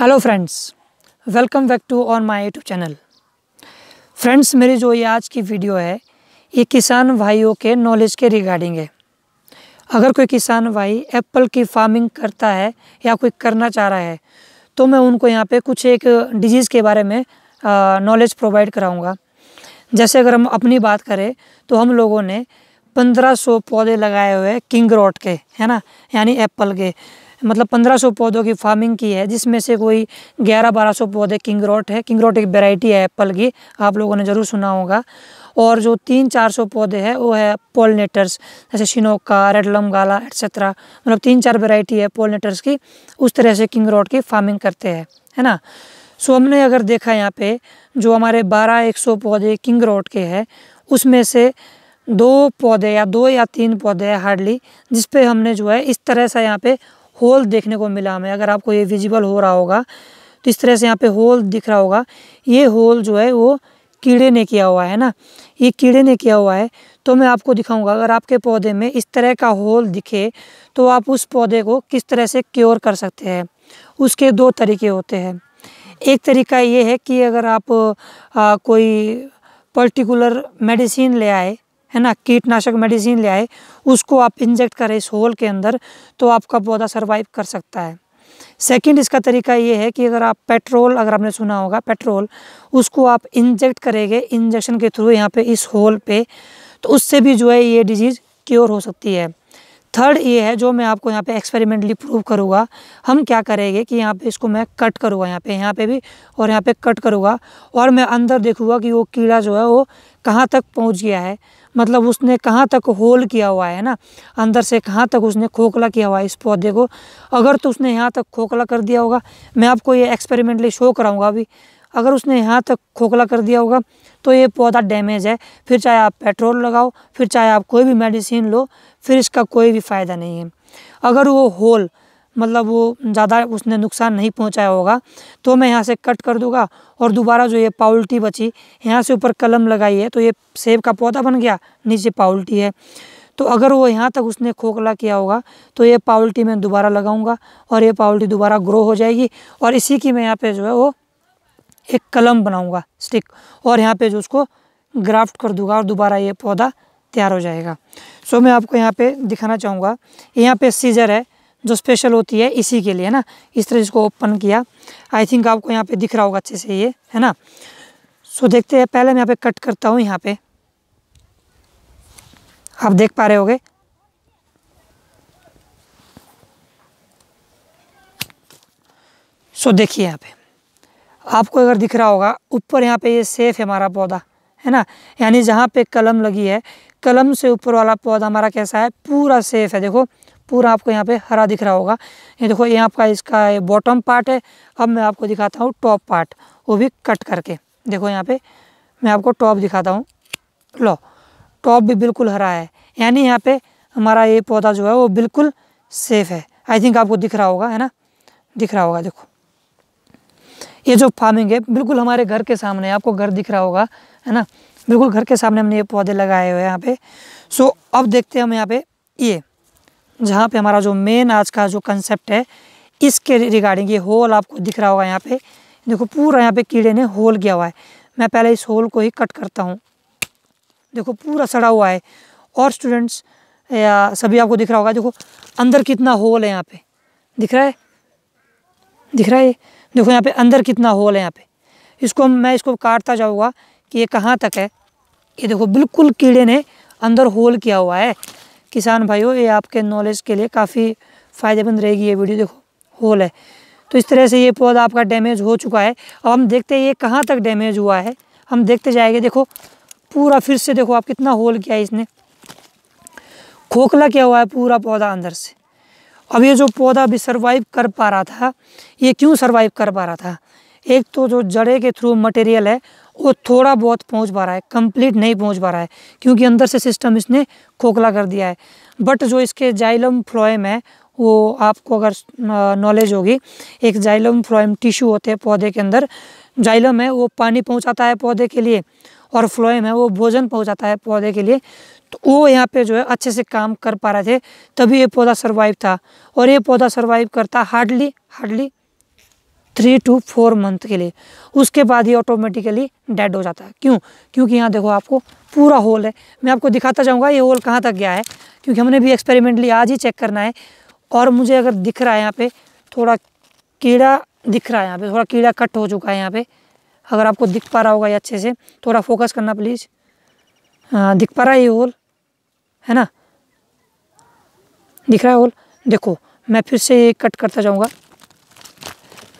hello friends welcome back to on my YouTube channel friends मेरी जो ये आज की वीडियो है ये किसान भाइयों के नॉलेज के रिगार्डिंग है अगर कोई किसान भाई एप्पल की फार्मिंग करता है या कोई करना चाह रहा है तो मैं उनको यहाँ पे कुछ एक डिजीज़ के बारे में नॉलेज प्रोवाइड कराऊँगा जैसे अगर हम अपनी बात करें तो हम लोगों ने पंद्रह सौ पौधे लगाए हुए हैं किंग रोड के है ना यानी एप्पल के मतलब 1500 पौधों की फार्मिंग की है जिसमें से कोई 11-1200 पौधे किंग रोट है किंग रोट एक वेराइटी है एप्पल की आप लोगों ने ज़रूर सुना होगा और जो तीन चार सौ पौधे हैं वो है पोलनेटर्स जैसे शिनोका रेडलम गाला एट्सेट्रा मतलब तीन चार वेराइटी है पोलनेटर्स की उस तरह से किंग रोड की फार्मिंग करते हैं है ना सो हमने अगर देखा यहाँ पे जो हमारे बारह एक सौ पौधे किंग रोड के हैं उसमें से दो पौधे या दो या तीन पौधे हैं हार्डली जिसपे हमने जो है इस तरह से यहाँ पे होल देखने को मिला हमें अगर आपको ये विजिबल हो रहा होगा तो इस तरह से यहाँ पे होल दिख रहा होगा ये होल जो है वो कीड़े ने किया हुआ है ना ये कीड़े ने किया हुआ है तो मैं आपको दिखाऊंगा अगर आपके पौधे में इस तरह का होल दिखे तो आप उस पौधे को किस तरह से क्योर कर सकते हैं उसके दो तरीके होते हैं एक तरीका ये है कि अगर आप आ, कोई पर्टिकुलर मेडिसिन ले आए है ना कीटनाशक मेडिसिन ले आए उसको आप इंजेक्ट करें इस होल के अंदर तो आपका पौधा सर्वाइव कर सकता है सेकंड इसका तरीका ये है कि अगर आप पेट्रोल अगर आपने सुना होगा पेट्रोल उसको आप इंजेक्ट करेंगे इंजेक्शन के थ्रू यहाँ पे इस होल पे तो उससे भी जो है ये डिजीज़ क्योर हो सकती है थर्ड ये है जो मैं आपको यहाँ पे एक्सपेरिमेंटली प्रूव करूँगा हम क्या करेंगे कि यहाँ पे इसको मैं कट करूँगा यहाँ पे यहाँ पे भी और यहाँ पे कट करूँगा और मैं अंदर देखूँगा कि वो कीड़ा जो है वो कहाँ तक पहुँच गया है मतलब उसने कहाँ तक होल किया हुआ है ना अंदर से कहाँ तक उसने खोखला किया हुआ है इस पौधे को अगर तो उसने यहाँ तक खोखला कर दिया होगा मैं आपको ये एक्सपेरिमेंटली शो कराऊँगा अभी अगर उसने यहाँ तक खोखला कर दिया होगा तो ये पौधा डैमेज है फिर चाहे आप पेट्रोल लगाओ फिर चाहे आप कोई भी मेडिसिन लो फिर इसका कोई भी फ़ायदा नहीं है अगर वो होल मतलब वो ज़्यादा उसने नुकसान नहीं पहुंचाया होगा तो मैं यहाँ से कट कर दूंगा और दोबारा जो ये पाउल्टी बची यहाँ से ऊपर कलम लगाई है तो ये सेब का पौधा बन गया नीचे पाउल्टी है तो अगर वो यहाँ तक उसने खोखला किया होगा तो ये पाउल्टी मैं दोबारा लगाऊंगा और ये पाउल्टी दोबारा ग्रो हो जाएगी और इसी की मैं यहाँ पे जो है वो एक कलम बनाऊँगा स्टिक और यहाँ पे जो उसको ग्राफ्ट कर दूंगा और दोबारा ये पौधा तैयार हो जाएगा सो मैं आपको यहाँ पे दिखाना चाहूँगा यहाँ पे सीजर है जो स्पेशल होती है इसी के लिए ना इस तरह इसको ओपन किया आई थिंक आपको यहाँ पर दिख रहा होगा अच्छे से ये है ना सो देखते हैं पहले मैं यहाँ पे कट करता हूँ यहाँ पे आप देख पा रहे हो सो so, देखिए यहाँ पे आपको अगर दिख रहा होगा ऊपर यहाँ पे ये सेफ है हमारा पौधा है ना यानी जहाँ पे कलम लगी है कलम से ऊपर वाला पौधा हमारा कैसा है पूरा सेफ है देखो पूरा आपको यहाँ पे हरा दिख रहा होगा ये देखो ये आपका इसका बॉटम पार्ट है अब मैं आपको दिखाता हूँ टॉप पार्ट वो भी कट करके देखो यहाँ पे मैं आपको टॉप दिखाता हूँ लो टॉप भी बिल्कुल हरा है यानी यहाँ पे हमारा ये पौधा जो है वो बिल्कुल सेफ़ है आई थिंक आपको दिख रहा होगा है ना दिख रहा होगा देखो ये जो फार्मिंग है बिल्कुल हमारे घर के सामने आपको घर दिख रहा होगा है ना बिल्कुल घर के सामने हमने ये पौधे लगाए हुए हैं यहाँ पे सो अब देखते हैं हम यहाँ पे ये जहाँ पे हमारा जो मेन आज का जो कंसेप्ट है इसके रिगार्डिंग ये होल आपको दिख रहा होगा यहाँ पे देखो पूरा यहाँ पे कीड़े ने होल किया हुआ है मैं पहले इस होल को ही कट करता हूँ देखो पूरा सड़ा हुआ है और स्टूडेंट्स या सभी आपको दिख रहा होगा देखो अंदर कितना होल है यहाँ पे दिख रहा है दिख रहा है देखो यहाँ पे अंदर कितना होल है यहाँ पे इसको मैं इसको काटता जाऊँगा कि ये कहाँ तक है ये देखो बिल्कुल कीड़े ने अंदर होल किया हुआ है किसान भाइयों ये आपके नॉलेज के लिए काफ़ी फ़ायदेमंद रहेगी ये वीडियो देखो होल है तो इस तरह से ये पौधा आपका डैमेज हो चुका है अब हम देखते हैं ये कहाँ तक डैमेज हुआ है हम देखते जाएंगे देखो पूरा फिर से देखो आप कितना होल किया है इसने खोखला किया हुआ है पूरा पौधा अंदर से अब ये जो पौधा भी सर्वाइव कर पा रहा था ये क्यों सर्वाइव कर पा रहा था एक तो जो जड़े के थ्रू मटेरियल है वो थोड़ा बहुत पहुंच पा रहा है कंप्लीट नहीं पहुंच पा रहा है क्योंकि अंदर से सिस्टम इसने खोखला कर दिया है बट जो इसके जाइलम फ्लोएम है वो आपको अगर नॉलेज होगी एक जाइलम फ्लोएम टिश्यू होते हैं पौधे के अंदर जाइलम है वो पानी पहुँचाता है पौधे के लिए और फ्लोएम है वो भोजन पहुँचाता है पौधे के लिए तो वो यहाँ पे जो है अच्छे से काम कर पा रहे थे तभी ये पौधा सर्वाइव था और ये पौधा सर्वाइव करता hardly hardly three two four month के लिए उसके बाद ही ऑटोमेटिकली डेड हो जाता है क्यों क्योंकि यहाँ देखो आपको पूरा होल है मैं आपको दिखाता जाऊँगा ये होल कहाँ तक गया है क्योंकि हमने भी एक्सपेरिमेंटली आज ही चेक करना है और मुझे अगर दिख रहा है यहाँ पे थोड़ा कीड़ा दिख रहा है यहाँ पे थोड़ा कीड़ा कट हो चुका है यहाँ पे अगर आपको दिख पा रहा होगा ये अच्छे से थोड़ा फोकस करना प्लीज़ हाँ, दिख पा रहा है ये होल है ना दिख रहा है होल देखो मैं फिर से ये कट करता जाऊंगा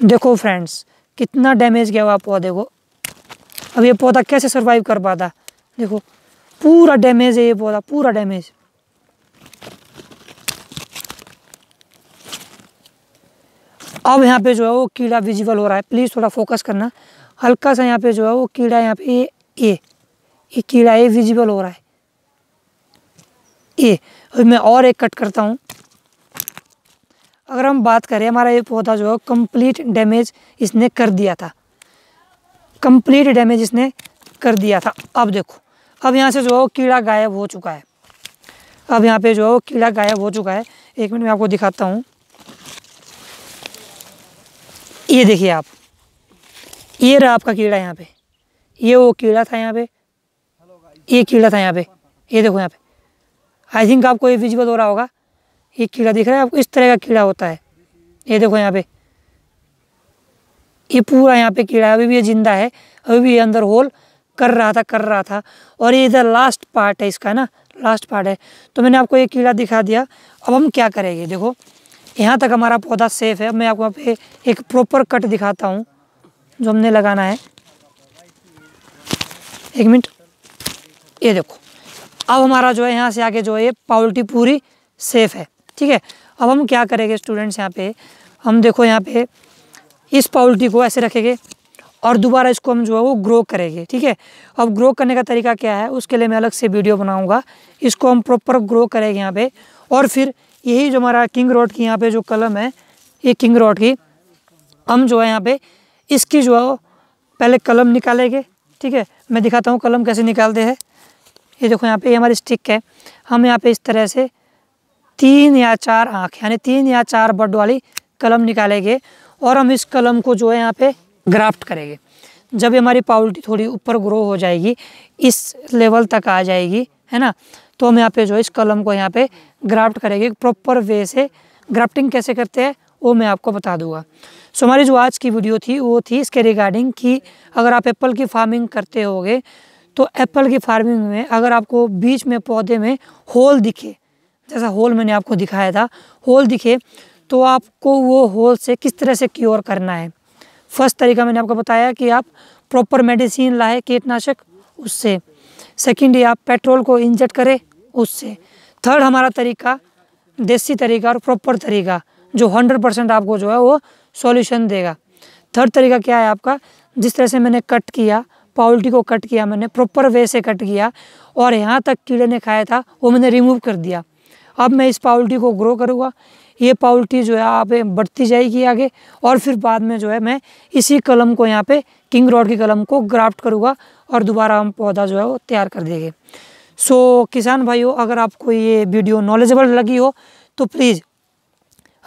देखो फ्रेंड्स कितना डैमेज गया हुआ पौधे को अब ये पौधा कैसे सर्वाइव कर पाता देखो पूरा डैमेज है ये पौधा पूरा डैमेज अब यहाँ पे जो है वो कीड़ा विजिबल हो रहा है प्लीज़ थोड़ा फोकस करना हल्का सा यहाँ पे जो है वो कीड़ा यहाँ पे ये ये कीड़ा ये विजिबल हो रहा है ये और मैं और एक कट करता हूँ अगर हम बात करें हमारा ये पौधा जो है कंप्लीट डैमेज इसने कर दिया था कंप्लीट डैमेज इसने कर दिया था अब देखो अब यहाँ से जो है कीड़ा गायब हो चुका है अब यहाँ पे जो है कीड़ा गायब हो चुका है एक मिनट में आपको दिखाता हूँ ये देखिए आप ये रहा आपका कीड़ा यहाँ पे ये वो कीड़ा था यहाँ पे ये कीड़ा था यहाँ पे ये देखो यहाँ पे आई थिंक आपको ये विजिबल हो रहा होगा ये कीड़ा दिख रहा है आपको इस तरह का कीड़ा होता है ये देखो यहाँ पे ये पूरा यहाँ पे कीड़ा है अभी भी ये जिंदा है अभी भी ये अंदर होल कर रहा था कर रहा था और ये इधर लास्ट पार्ट है इसका ना लास्ट पार्ट है तो मैंने आपको ये कीड़ा दिखा दिया अब हम क्या करेंगे देखो यहाँ तक हमारा पौधा सेफ है मैं आपको यहाँ पे एक प्रॉपर कट दिखाता हूँ जो हमने लगाना है एक मिनट ये देखो अब हमारा जो है यहाँ से आगे जो है ये पाउल्टी पूरी सेफ़ है ठीक है अब हम क्या करेंगे स्टूडेंट्स यहाँ पे हम देखो यहाँ पे इस पाउल्टी को ऐसे रखेंगे और दोबारा इसको हम जो है वो ग्रो करेंगे ठीक है अब ग्रो करने का तरीका क्या है उसके लिए मैं अलग से वीडियो बनाऊँगा इसको हम प्रॉपर ग्रो करेंगे यहाँ पर और फिर यही जो हमारा किंग रोड की यहाँ पर जो कलम है ये किंग रोड की हम जो है यहाँ पर इसकी जो है पहले कलम निकालेंगे ठीक है मैं दिखाता हूँ कलम कैसे निकालते हैं ये देखो यहाँ पे ये हमारी स्टिक है हम यहाँ पे इस तरह से तीन या चार आँख यानी तीन या चार बड वाली कलम निकालेंगे और हम इस कलम को जो है यहाँ पे ग्राफ्ट करेंगे जब हमारी पाउल्टी थोड़ी ऊपर ग्रो हो जाएगी इस लेवल तक आ जाएगी है ना तो हम यहाँ पे जो इस कलम को यहाँ पे ग्राफ्ट करेंगे प्रॉपर वे से ग्राफ्टिंग कैसे करते हैं वो मैं आपको बता दूंगा सो so, हमारी जो आज की वीडियो थी वो थी इसके रिगार्डिंग कि अगर आप एप्पल की फार्मिंग करते होगे तो एप्पल की फार्मिंग में अगर आपको बीच में पौधे में होल दिखे जैसा होल मैंने आपको दिखाया था होल दिखे तो आपको वो होल से किस तरह से क्योर करना है फर्स्ट तरीका मैंने आपको बताया कि आप प्रॉपर मेडिसिन लाए कीटनाशक उससे सेकेंड आप पेट्रोल को इंजेक्ट करें उससे थर्ड हमारा तरीका देसी तरीका और प्रॉपर तरीका जो हंड्रेड परसेंट आपको जो है वो सॉल्यूशन देगा थर्ड तरीका क्या है आपका जिस तरह से मैंने कट किया पाउल्टी को कट किया मैंने प्रॉपर वे से कट किया और यहाँ तक कीड़े ने खाया था वो मैंने रिमूव कर दिया अब मैं इस पाउल्टी को ग्रो करूँगा ये पाउल्टी जो है आप बढ़ती जाएगी आगे और फिर बाद में जो है मैं इसी कलम को यहाँ पे किंग रॉड की कलम को ग्राफ्ट करूँगा और दोबारा हम पौधा जो है वो तैयार कर देंगे सो so, किसान भाइयों अगर आपको ये वीडियो नॉलेजेबल लगी हो तो प्लीज़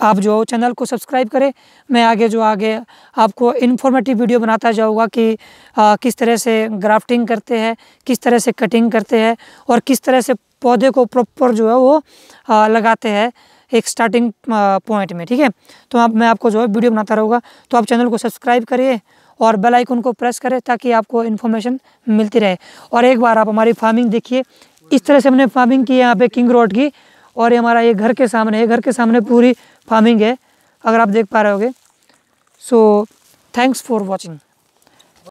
आप जो चैनल को सब्सक्राइब करें मैं आगे जो आगे आपको इन्फॉर्मेटिव वीडियो बनाता जाऊँगा कि आ, किस तरह से ग्राफ्टिंग करते हैं किस तरह से कटिंग करते हैं और किस तरह से पौधे को प्रॉपर जो है वो आ, लगाते हैं एक स्टार्टिंग पॉइंट में ठीक है तो आप मैं आपको जो है वीडियो बनाता रहूँगा तो आप चैनल को सब्सक्राइब करिए और बेल आइकन को प्रेस करें ताकि आपको इन्फॉर्मेशन मिलती रहे और एक बार आप हमारी फार्मिंग देखिए इस तरह से हमने फार्मिंग की है यहाँ पे किंग रोड की और ये हमारा ये घर के सामने है घर के सामने पूरी फार्मिंग है अगर आप देख पा रहे होगे सो थैंक्स फॉर वॉचिंग